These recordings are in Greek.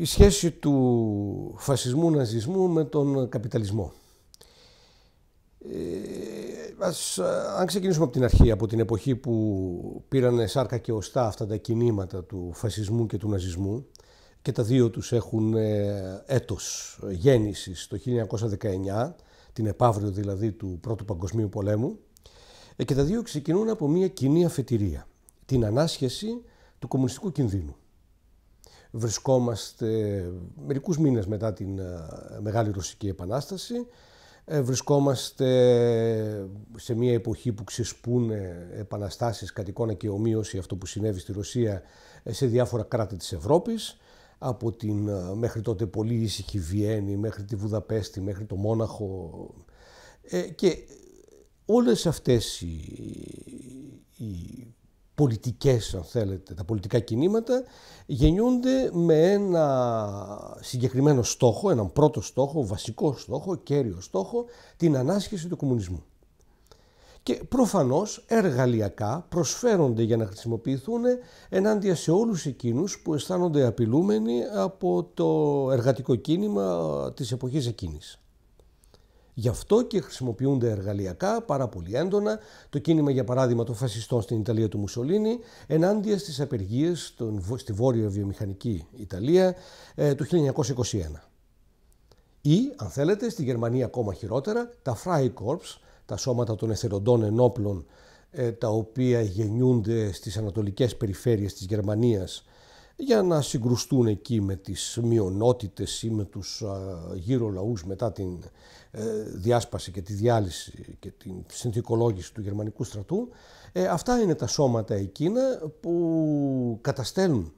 η σχέση του φασισμού-ναζισμού με τον καπιταλισμό. Ε, αν ξεκινήσουμε από την αρχή, από την εποχή που πήραν σάρκα και οστά αυτά τα κινήματα του φασισμού και του ναζισμού και τα δύο τους έχουν ε, έτος γέννησης το 1919, την επαύριο δηλαδή του Πρώτου Παγκοσμίου Πολέμου ε, και τα δύο ξεκινούν από μια κοινή αφετηρία, την ανάσχεση του κομμουνιστικού κινδύνου βρισκόμαστε μερικούς μήνες μετά την ε, Μεγάλη Ρωσική Επανάσταση. Ε, βρισκόμαστε σε μια εποχή που ξεσπούν επαναστάσεις κατ' εικόνα και ομοίωση αυτό που συνέβη στη Ρωσία ε, σε διάφορα κράτη της Ευρώπης από την μέχρι τότε πολύ ήσυχη Βιέννη, μέχρι τη Βουδαπέστη, μέχρι το Μόναχο και όλες αυτές οι, οι πολιτικές, αν θέλετε, τα πολιτικά κινήματα γεννιούνται με ένα συγκεκριμένο στόχο, έναν πρώτο στόχο, βασικό στόχο, κέριο στόχο, την ανάσχεση του κομμουνισμού. Και προφανώς εργαλειακά προσφέρονται για να χρησιμοποιηθούν ενάντια σε όλους εκείνους που αισθάνονται απειλούμενοι από το εργατικό κίνημα ε, της εποχής εκείνης. Γι' αυτό και χρησιμοποιούνται εργαλειακά πάρα πολύ έντονα το κίνημα για παράδειγμα των φασιστών στην Ιταλία του Μουσολίνη ενάντια στις απεργίες στη βόρεια βιομηχανική Ιταλία ε, του 1921. Ή, αν θέλετε, στη Γερμανία ακόμα χειρότερα, τα Freikorps, τα σώματα των εθελοντών ενόπλων ε, τα οποία γεννιούνται στις ανατολικές περιφέρειες της Γερμανίας για να συγκρουστούν εκεί με τις μειονότητες ή με τους γύρω λαούς μετά την ε, διάσπαση και τη διάλυση και την συνθηκολόγηση του γερμανικού στρατού. Ε, αυτά είναι τα σώματα εκείνα που καταστέλνουν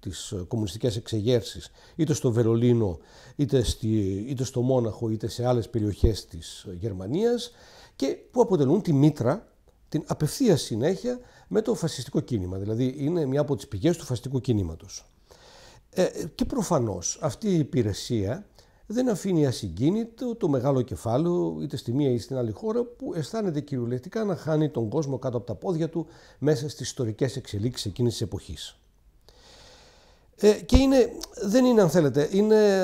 τις ε, κομμουνιστικές εξεγέρσεις είτε στο Βερολίνο, είτε, στη, είτε στο Μόναχο, είτε σε άλλες περιοχές της Γερμανίας και που αποτελούν τη μήτρα, την απευθείας συνέχεια με το φασιστικό κίνημα. Δηλαδή είναι μια από τις πηγές του φασιστικού κίνηματος. Ε, και προφανώς αυτή η υπηρεσία δεν αφήνει ασυγκίνητο το μεγάλο κεφάλαιο είτε στη μία ή στην άλλη χώρα που αισθάνεται κυριολεκτικά να χάνει τον κόσμο κάτω από τα πόδια του μέσα στις ιστορικές εξελίξεις εκείνης της εποχής. Ε, και είναι, δεν είναι αν θέλετε, είναι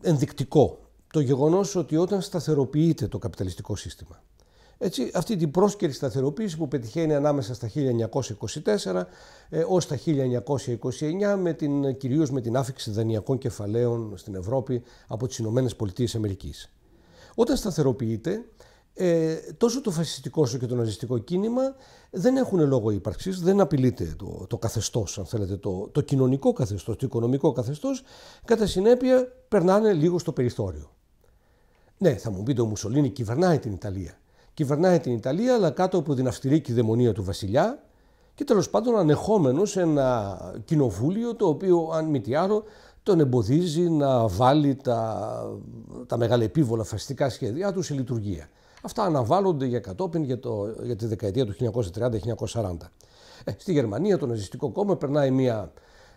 ενδεικτικό το γεγονός ότι όταν σταθεροποιείται το καπιταλιστικό σύστημα έτσι, αυτή την πρόσκαιρη σταθεροποίηση που πετυχαίνει ανάμεσα στα 1924 ε, ως τα 1929 με την, κυρίως με την άφηξη δανειακών κεφαλαίων στην Ευρώπη από τις Ηνωμένες Πολιτείες Αμερικής. Όταν σταθεροποιείται, ε, τόσο το φασιστικό όσο και το ναζιστικό κίνημα δεν έχουν λόγο ύπαρξης, δεν απειλείται το, το καθεστώς, αν θέλετε, το, το κοινωνικό καθεστώς, το οικονομικό καθεστώς, κατά συνέπεια περνάνε λίγο στο περιθώριο. Ναι, θα μου πείτε ο Μουσολίνη κυβερνάει την Ιταλία κυβερνάει την Ιταλία, αλλά κάτω από την αυστηρή κυδαιμονία του βασιλιά και τέλος πάντων ανεχόμενος ένα κοινοβούλιο το οποίο, αν μη τι άλλο, τον εμποδίζει να βάλει τα, τα επίβολα φασιστικά σχέδιά του σε λειτουργία. Αυτά αναβάλλονται για κατόπιν για, το, για τη δεκαετία του 1930-1940. Ε, στη Γερμανία το ναζιστικό κόμμα περνάει μια,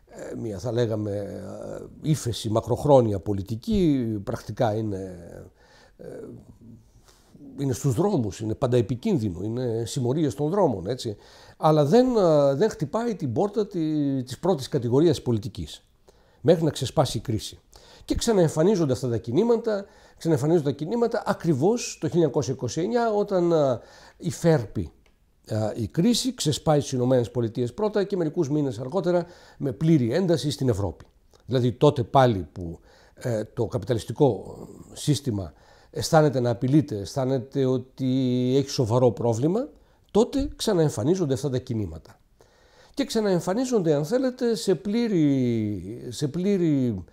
ε, μια θα λέγαμε ε, ύφεση μακροχρόνια πολιτική, πρακτικά είναι ε, είναι στους δρόμους, είναι πάντα επικίνδυνο, είναι συμμορίες των δρόμων, έτσι. Αλλά δεν, ε, δεν χτυπάει την πόρτα της πρώτης κατηγορίας πολιτικής, μέχρι να ξεσπάσει η κρίση. Και ξαναεμφανίζονται αυτά τα κινήματα, ξαναεμφανίζονται τα κινήματα ακριβώς το 1929 όταν η ε, Φέρπη ε, η κρίση ξεσπάει στις Ηνωμένες πρώτα και μερικούς μήνες αργότερα με πλήρη ένταση στην Ευρώπη. Δηλαδή τότε πάλι που το καπιταλιστικό σύστημα αισθάνεται να απειλείται, αισθάνεται ότι έχει σοβαρό πρόβλημα, τότε ξαναεμφανίζονται αυτά τα κινήματα. Και ξαναεμφανίζονται, αν θέλετε, σε πλήρη, σε πλήρη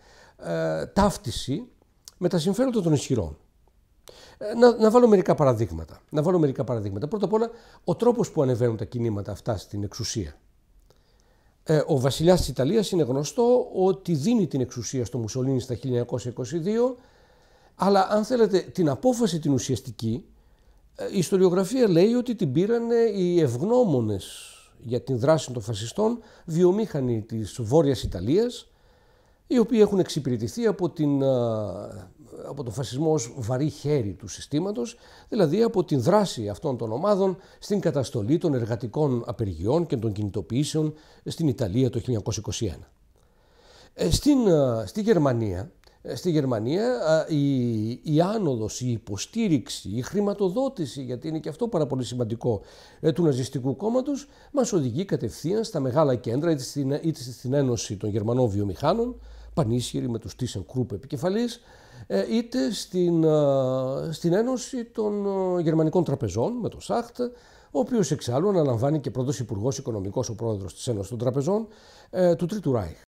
ε, ταύτιση με τα συμφέροντα των ισχυρών. Ε, να, να βάλω μερικά παραδείγματα. Να βάλω παραδείγματα. Πρώτα απ' όλα, ο τρόπος που ανεβαίνουν τα κινήματα αυτά στην εξουσία. Ε, ο βασιλιάς της Ιταλίας είναι γνωστό ότι δίνει την εξουσία στο Μουσολίνι στα 1922 αλλά αν θέλετε την απόφαση την ουσιαστική, ε, η ιστοριογραφία λέει ότι την πήραν οι ευγνώμονες για την δράση των φασιστών, βιομήχανοι της Βόρειας Ιταλίας, οι οποίοι έχουν εξυπηρετηθεί από, την, ε, από τον φασισμό ως βαρύ χέρι του συστήματος, δηλαδή από την δράση αυτών των ομάδων στην καταστολή των εργατικών απεργιών και των κινητοποιήσεων στην Ιταλία το 1921. Ε, στην, στη Γερμανία ε, στη Γερμανία η, η άνοδος, η υποστήριξη, η χρηματοδότηση, γιατί είναι και αυτό πάρα πολύ σημαντικό, ε, του ναζιστικού κόμματος, μας οδηγεί κατευθείαν στα μεγάλα κέντρα, είτε στην, είτε Ένωση των Γερμανών Βιομηχάνων, πανίσχυρη με τους ThyssenKrupp Κρούπ επικεφαλής, ε, είτε στην, στην Ένωση των Γερμανικών Τραπεζών με το ΣΑΧΤ, ο οποίος εξάλλου αναλαμβάνει και πρώτος υπουργός οικονομικός ο πρόεδρος της Ένωσης των Τραπεζών του Τρίτου Ράιχ.